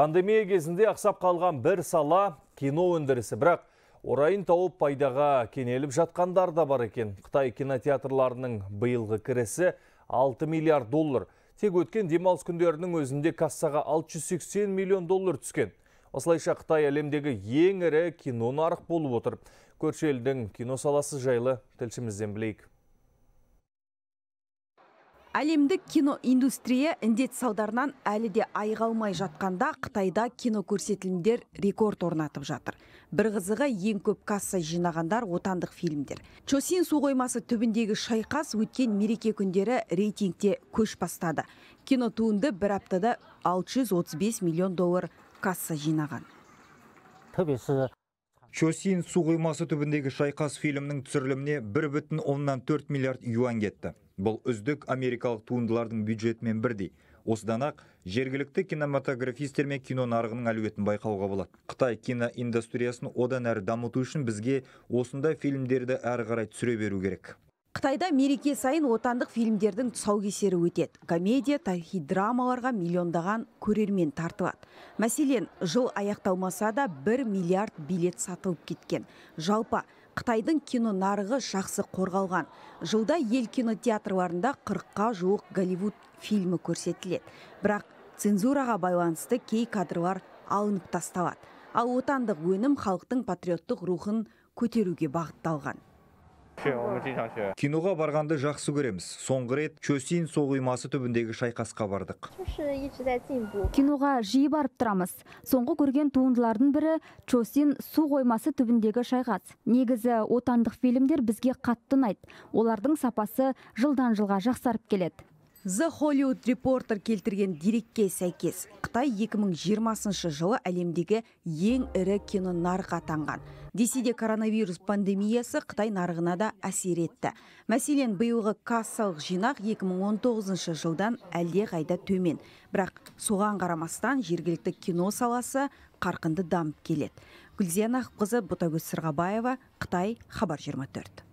Пандемия кезінде ақсап қалған бір сала кино өндірісі. Бірақ орайын тауып пайдаға кенеліп жатқандар да бар екен. Қытай кинотеатрларының бұйылғы кіресі 6 миллиард доллар. Тек өткен демалыс күндерінің өзінде кассаға 680 миллион доллар түскен. Осылайша Қытай әлемдегі ең ірі кино нарық болып отыр. Көршелдің кино саласы жайлы тілшімізден білейік әлемдік киноиндустрия індет салдарынан әлі де айғалмай жатқанда қытайда кинокөрсетілімдер рекорд орнатып жатыр бір қызығы ең көп касса жинағандар отандық фильмдер чосин су қоймасы түбіндегі шайқас өткен мереке күндері рейтингте көш бастады кинотуынды бір аптада 635 миллион доллар касса жинаған чосин су қоймасы түбіндегі шайқас фильмінің түсіріліміне бір бүтін миллиард юань кетті бұл үздік америкалық туындылардың бюджетімен бірдей осыдан ақ жергілікті кинематографистер мен кино нарығының әлеуетін байқауға болады қытай киноиндустриясын одан әрі дамыту үшін бізге осындай фильмдерді әрі қарай түсіре беру керек Қытайда мереке сайын отандық фильмдердің тұсаукесері өтеді. Комедия, тарихи драмаларға миллиондаған көрермен тартылады. Мәселен, жыл аяқталмаса да бір миллиард билет сатылып кеткен. Жалпы, Қытайдың кино нарығы жақсы қорғалған. Жылда ел кинотеатрларында 40-қа жуық Голливуд фильмі көрсетіледі. Бірақ цензураға байланысты кей кадрлар алынып тасталады. Ал отандық өнім халықтың патриоттық рухын көтеруге бағытталған киноға барғанды жақсы көреміз соңғы рет чосин су қоймасы түбіндегі шайқасқа бардық киноға жиі барып тұрамыз соңғы көрген туындылардың бірі чосин су қоймасы түбіндегі шайқас негізі отандық фильмдер бізге қатты ұнайды олардың сапасы жылдан жылға жақсарып келеді The Hollywood Reporter келтірген дерекке сәйкес, Қытай 2020 жылы әлемдегі ең ірі кино нарқы атанған. Десе де коронавирус пандемиясы Қытай нарығына да әсер етті. Мәселен, бұйылғы кассалық жинақ 2019 жылдан әлде қайда төмен. Бірақ соған қарамастан жергілікті кино саласы қарқынды дамып келеді. Гүлзия Нақыпқызы Ботагөз Сырғабаева, Қытай, Хабар 24.